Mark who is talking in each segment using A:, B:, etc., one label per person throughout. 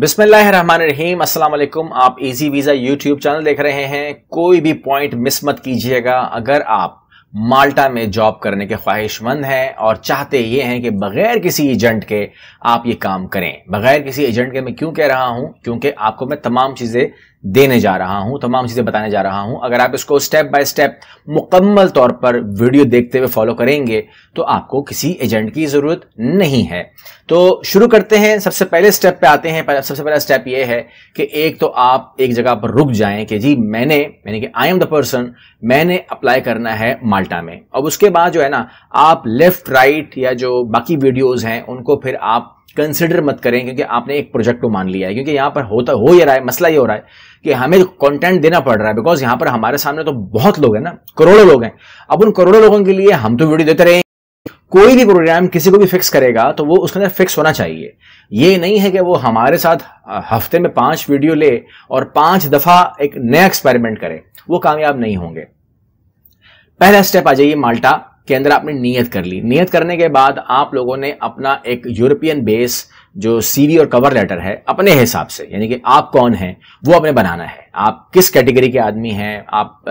A: बिस्मिल्लाम अस्सलाम आप easy visa YouTube channel देख रहे हैं कोई भी पॉइंट मिस मत कीजिएगा अगर आप माल्टा में जॉब करने के ख्वाहिशमंद हैं और चाहते ये हैं कि बगैर किसी एजेंट के आप ये काम करें बगैर किसी एजेंट के मैं क्यों कह रहा हूं क्योंकि आपको मैं तमाम चीज़ें देने जा रहा हूं तमाम चीज़ें बताने जा रहा हूं अगर आप इसको स्टेप बाय स्टेप मुकम्मल तौर पर वीडियो देखते हुए फॉलो करेंगे तो आपको किसी एजेंट की ज़रूरत नहीं है तो शुरू करते हैं सबसे पहले स्टेप पे आते हैं सबसे पहला स्टेप ये है कि एक तो आप एक जगह पर रुक जाएं कि जी मैंने यानी कि आई एम द पर्सन मैंने अप्लाई करना है माल्टा में अब उसके बाद जो है ना आप लेफ्ट राइट या जो बाकी वीडियोज़ हैं उनको फिर आप कंसिडर मत करें क्योंकि आपने एक प्रोजेक्ट को मान लिया है क्योंकि यहाँ पर होता हो ये रहा है मसला ये हो रहा है कि हमें कंटेंट देना पड़ रहा है बिकॉज यहाँ पर हमारे सामने तो बहुत लोग हैं ना करोड़ों लोग हैं अब उन करोड़ों लोगों के लिए हम तो वीडियो देते रहे कोई भी प्रोग्राम किसी को भी फिक्स करेगा तो वो उसके अंदर फिक्स होना चाहिए ये नहीं है कि वो हमारे साथ हफ्ते में पांच वीडियो ले और पांच दफा एक नया एक्सपेरिमेंट करे वो कामयाब नहीं होंगे पहला स्टेप आ जाइए माल्टा के अंदर आपने नियत कर ली नियत करने के बाद आप लोगों ने अपना एक यूरोपियन बेस जो सीवी और कवर लेटर है अपने हिसाब से यानी कि आप कौन हैं वो अपने बनाना है आप किस कैटेगरी के आदमी हैं आप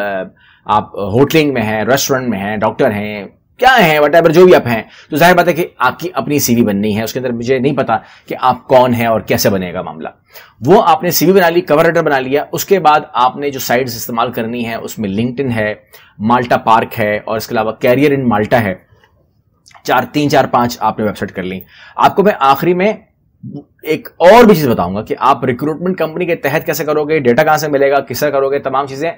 A: आप होटलिंग में हैं रेस्टोरेंट में हैं डॉक्टर हैं क्या है वट जो भी आप हैं तो जाहिर बात है कि आपकी अपनी सीवी बननी है उसके अंदर मुझे नहीं पता कि आप कौन है और कैसे बनेगा मामला वो आपने सीवी बना ली कवर लेटर बना लिया उसके बाद आपने जो साइट्स इस्तेमाल करनी है उसमें लिंकड है माल्टा पार्क है और इसके अलावा कैरियर इन माल्टा है चार तीन चार पांच आपने वेबसाइट कर ली आपको मैं आखिरी में एक और भी चीज बताऊंगा कि आप रिक्रूटमेंट कंपनी के तहत कैसे करोगे डेटा कहां से मिलेगा किसा करोगे तमाम चीजें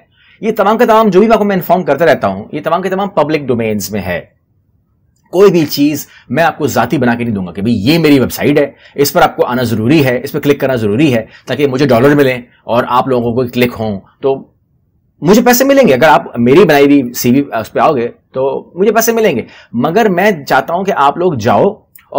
A: ये तमाम के तमाम जो भी मैं आपको मैं इन्फॉर्म करता रहता हूं ये तमाम के तमाम पब्लिक डोमेन्स में है कोई भी चीज मैं आपको जाति बना के नहीं दूंगा कि भाई ये मेरी वेबसाइट है इस पर आपको आना जरूरी है इस पर क्लिक करना जरूरी है ताकि मुझे डॉलर मिले और आप लोगों को क्लिक हों तो मुझे पैसे मिलेंगे अगर आप मेरी बनाई हुई सीवी उस पर आओगे तो मुझे पैसे मिलेंगे मगर मैं चाहता हूं कि आप लोग जाओ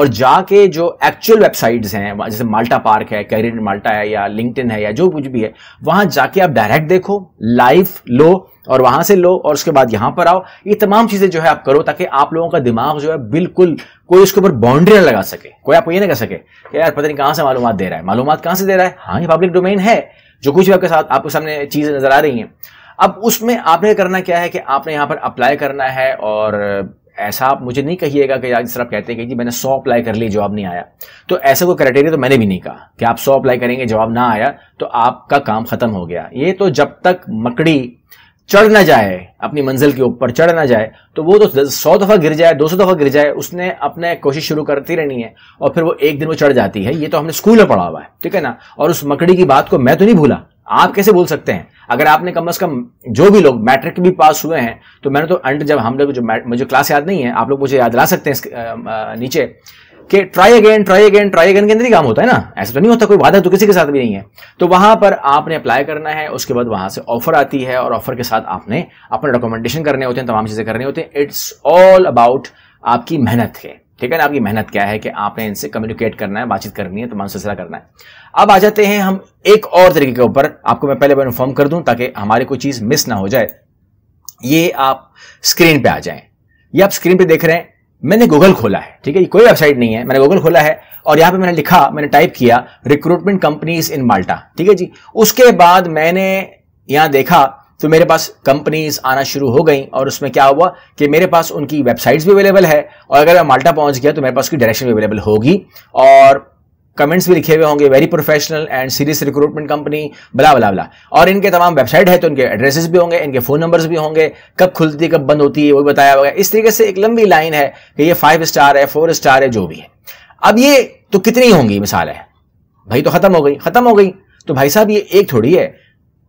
A: और जाके जो एक्चुअल वेबसाइट्स हैं जैसे माल्टा पार्क है कैरियर माल्टा है या लिंकटिन है या जो कुछ भी है वहां जाके आप डायरेक्ट देखो लाइव लो और वहां से लो और उसके बाद यहां पर आओ ये तमाम चीजें जो है आप करो ताकि आप लोगों का दिमाग जो है बिल्कुल कोई उसके ऊपर बाउंड्री ना लगा सके कोई आपको ये ना कह सके कि यार पता नहीं कहां से मालूम दे रहा है मालूम कहां से दे रहा है हाँ ये पब्लिक डोमेन है जो कुछ भी आपके साथ आपके सामने चीजें नजर आ रही हैं अब उसमें आपने करना क्या है कि आपने यहां पर अप्लाई करना है और ऐसा आप मुझे नहीं कहिएगा कि यार जिस तरह कहते हैं कि जी मैंने सौ अप्लाई कर लिया जवाब नहीं आया तो ऐसा कोई क्राइटेरिया तो मैंने भी नहीं कहा कि आप सौ अप्लाई करेंगे जवाब ना आया तो आपका काम खत्म हो गया ये तो जब तक मकड़ी चढ़ ना जाए अपनी मंजिल के ऊपर चढ़ ना जाए तो वो तो सौ दफ़ा गिर जाए दो सौ दफ़ा गिर जाए उसने अपने कोशिश शुरू करती रहनी है और फिर वो एक दिन वो चढ़ जाती है ये तो हमने स्कूल में पढ़ा हुआ है ठीक है ना और उस मकड़ी की बात को मैं तो नहीं भूला आप कैसे बोल सकते हैं अगर आपने कम अज कम जो भी लोग मैट्रिक भी पास हुए हैं तो मैंने तो अंड जब हम लोग जो मुझे क्लास याद नहीं है आप लोग मुझे याद ला सकते हैं नीचे कि try again try again try again के अंदर ही काम होता है ना ऐसा तो नहीं होता कोई वादा तो किसी के साथ भी नहीं है तो वहां पर आपने अप्लाई करना है उसके बाद वहां से ऑफर आती है और ऑफर के साथ आपने अपने डॉक्यूमेंटेशन करने होते हैं तमाम चीजें करनी होती हैं इट्स ऑल अबाउट आपकी मेहनत है ठीक है ना आपकी मेहनत क्या है कि आपने इनसे कम्युनिकेट करना है बातचीत करनी है तमाम तो सिलसिला करना है अब आ जाते हैं हम एक और तरीके के ऊपर आपको मैं पहले इन्फॉर्म कर दूं ताकि हमारी कोई चीज़ मिस ना हो जाए ये आप स्क्रीन पे आ जाएं ये आप स्क्रीन पे देख रहे हैं मैंने गूगल खोला है ठीक है कोई वेबसाइट नहीं है मैंने गूगल खोला है और यहां पे मैंने लिखा मैंने टाइप किया रिक्रूटमेंट कंपनीज इन माल्टा ठीक है जी उसके बाद मैंने यहां देखा तो मेरे पास कंपनीज आना शुरू हो गई और उसमें क्या हुआ कि मेरे पास उनकी वेबसाइट्स भी अवेलेबल है और अगर मैं माल्टा पहुंच गया तो मेरे पास उसकी डायरेक्शन भी अवेलेबल होगी और कमेंट्स भी लिखे हुए होंगे very professional and serious recruitment company blah blah बला और इनके तमाम वेबसाइट है तो इनके एड्रेसेस भी होंगे इनके फोन नंबर्स भी होंगे कब खुलती है कब बंद होती है वो बताया हुआ इस तरीके से एक लंबी लाइन है कि ये फाइव स्टार है फोर स्टार है जो भी है अब ये तो कितनी होंगी मिसाल है भाई तो खत्म हो गई खत्म हो गई तो भाई साहब ये एक थोड़ी है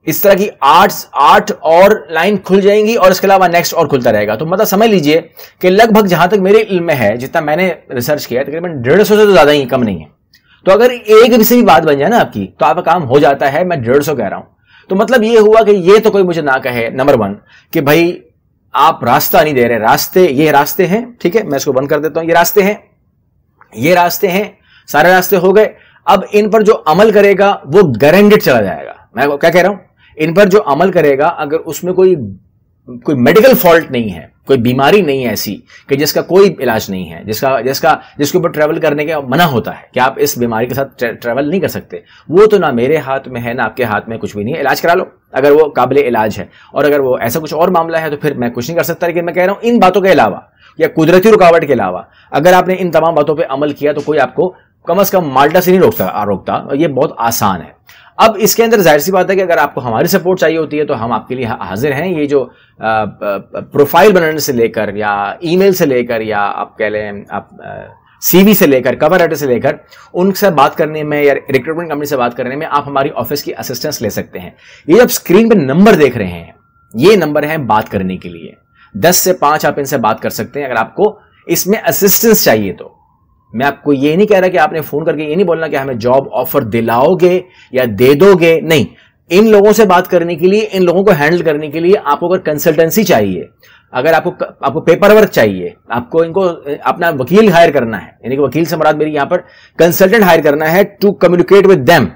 A: इस तरह की आठ आठ और लाइन खुल जाएंगी और इसके अलावा नेक्स्ट और खुलता रहेगा तो मतलब समझ लीजिए कि लगभग जहां तक मेरे इल्म में है जितना मैंने रिसर्च किया तकरीबन डेढ़ सौ से तो ज्यादा ही कम नहीं है तो अगर एक भी सही बात बन जाए ना आपकी तो आपका काम हो जाता है मैं डेढ़ सौ कह रहा हूं तो मतलब ये हुआ कि ये तो कोई मुझे ना कहे नंबर वन कि भाई आप रास्ता नहीं दे रहे रास्ते ये रास्ते हैं ठीक है मैं इसको बंद कर देता हूं ये रास्ते हैं ये रास्ते हैं सारे रास्ते हो गए अब इन पर जो अमल करेगा वो गारंटेड चला जाएगा मैं क्या कह रहा हूं इन पर जो अमल करेगा अगर उसमें कोई कोई मेडिकल फॉल्ट नहीं है कोई बीमारी नहीं है ऐसी कि जिसका कोई इलाज नहीं है जिसका जिसका जिसके ऊपर ट्रैवल करने का मना होता है कि आप इस बीमारी के साथ ट्रैवल नहीं कर सकते वो तो ना मेरे हाथ में है ना आपके हाथ में कुछ भी नहीं है इलाज करा लो अगर वो काबिल इलाज है और अगर वो ऐसा कुछ और मामला है तो फिर मैं कुछ नहीं कर सकता लेकिन मैं कह रहा हूँ इन बातों के अलावा या कुदरती रुकावट के अलावा अगर आपने इन तमाम बातों पर अमल किया तो कोई आपको कम अज़ कम माल्टा से नहीं रोकता रोकता ये बहुत आसान है अब इसके अंदर जाहिर सी बात है कि अगर आपको हमारी सपोर्ट चाहिए होती है तो हम आपके लिए हाजिर हैं ये जो प्रोफाइल बनाने से लेकर या ईमेल से लेकर या आप कह लें आप सीवी से लेकर कवर लेटर से लेकर उनसे बात करने में या रिक्रूटमेंट कंपनी से बात करने में आप हमारी ऑफिस की असिस्टेंस ले सकते हैं ये आप स्क्रीन पर नंबर देख रहे हैं ये नंबर है बात करने के लिए दस से पांच आप इनसे बात कर सकते हैं अगर आपको इसमें असिस्टेंस चाहिए तो मैं आपको ये नहीं कह रहा कि आपने फोन करके ये नहीं बोलना कि हमें जॉब ऑफर दिलाओगे या दे दोगे नहीं इन लोगों से बात करने के लिए इन लोगों को हैंडल करने के लिए आपको अगर कंसल्टेंसी चाहिए अगर आपको आपको पेपर वर्क चाहिए आपको इनको अपना वकील हायर करना है यानी कि वकील से मराद मेरी यहां पर कंसल्टेंट हायर करना है to communicate with them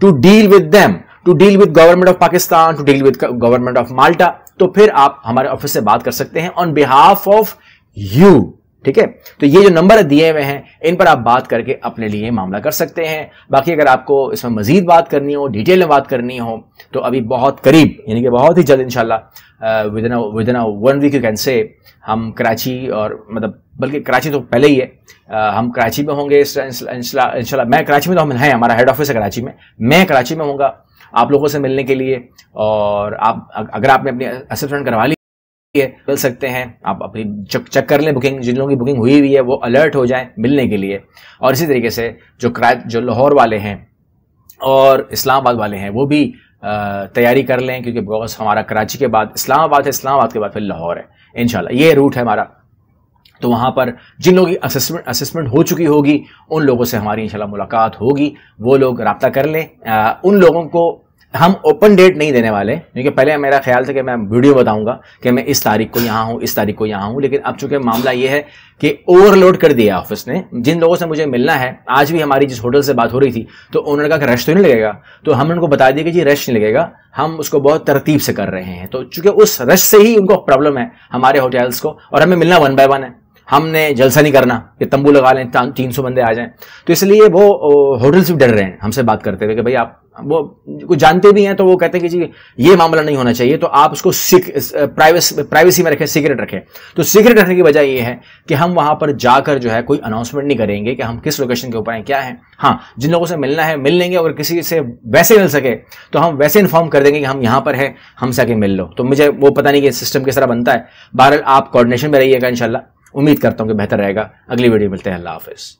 A: to deal with them to deal with government of Pakistan to deal with government of Malta तो फिर आप हमारे ऑफिस से बात कर सकते हैं ऑन बिहाफ ऑफ यू ठीक है तो ये जो नंबर दिए हुए हैं इन पर आप बात करके अपने लिए मामला कर सकते हैं बाकी अगर आपको इसमें मजीद बात करनी हो डिटेल में बात करनी हो तो अभी बहुत करीब यानी कि बहुत ही जल्द इंशाल्लाह within within one week you can say हम कराची और मतलब बल्कि कराची तो पहले ही है आ, हम कराची में होंगे इनशाला मैं कराची में तो हम हैं हमारा हेड ऑफिस है कराची में मैं कराची में होऊंगा आप लोगों से मिलने के लिए और आप अगर आपने अपनी असेसमेंट करवा ली लिए मिल सकते हैं आप अपनी चक, चक कर लें बुकिंग जिन लोगों की बुकिंग हुई हुई है वो अलर्ट हो जाए मिलने के लिए और इसी तरीके से जो कराच जो लाहौर वाले हैं और इस्लामाबाद वाले हैं वो भी तैयारी कर लें क्योंकि बिकॉज हमारा कराची के बाद इस्लामाबाद है इस्लामाबाद के बाद फिर लाहौर है इन ये रूट है हमारा तो वहाँ पर जिन लोगों की असेसमेंट असेसमेंट हो चुकी होगी उन लोगों से हमारी इंशाल्लाह मुलाकात होगी वो लोग रबता कर लें आ, उन लोगों को हम ओपन डेट नहीं देने वाले क्योंकि पहले मेरा ख्याल था कि मैं वीडियो बताऊंगा कि मैं इस तारीख को यहाँ हूँ इस तारीख को यहाँ हूँ लेकिन अब चूंकि मामला ये है कि ओवरलोड कर दिया ऑफिस ने जिन लोगों से मुझे मिलना है आज भी हमारी जिस होटल से बात हो रही थी तो उन्होंने कहा कि रश तो नहीं लगेगा तो हमने उनको बता दिया कि जी रश नहीं लगेगा हम उसको बहुत तरतीब से कर रहे हैं तो चूंकि उस रश से ही उनको प्रॉब्लम है हमारे होटल्स को और हमें मिलना वन बाय वन है हमने जलसा नहीं करना कि तंबू लगा लें तीन सौ बंदे आ जाएं तो इसलिए वो होटल भी डर रहे हैं हमसे बात करते हुए कि भाई आप वो को जानते भी हैं तो वो कहते हैं कि जी ये मामला नहीं होना चाहिए तो आप उसको प्राइवेसी प्राइवेसी में रखें सीक्रेट रखें तो सीक्रेट रखने की वजह ये है कि हम वहां पर जाकर जो है कोई अनाउंसमेंट नहीं करेंगे कि हम किस लोकेशन के ऊपर हैं क्या है हाँ जिन लोगों से मिलना है मिल लेंगे अगर किसी से वैसे मिल सके तो हम वैसे इन्फॉर्म कर देंगे कि हम यहाँ पर है हमसे आके मिल लो तो मुझे वो पता नहीं कि सिस्टम किस तरह बनता है बहरहाल आप कोऑर्डिनेशन में रहिएगा इनशाला उम्मीद करता हूँ कि बेहतर रहेगा अगली वीडियो मिलते हैं अल्लाह हाफिज़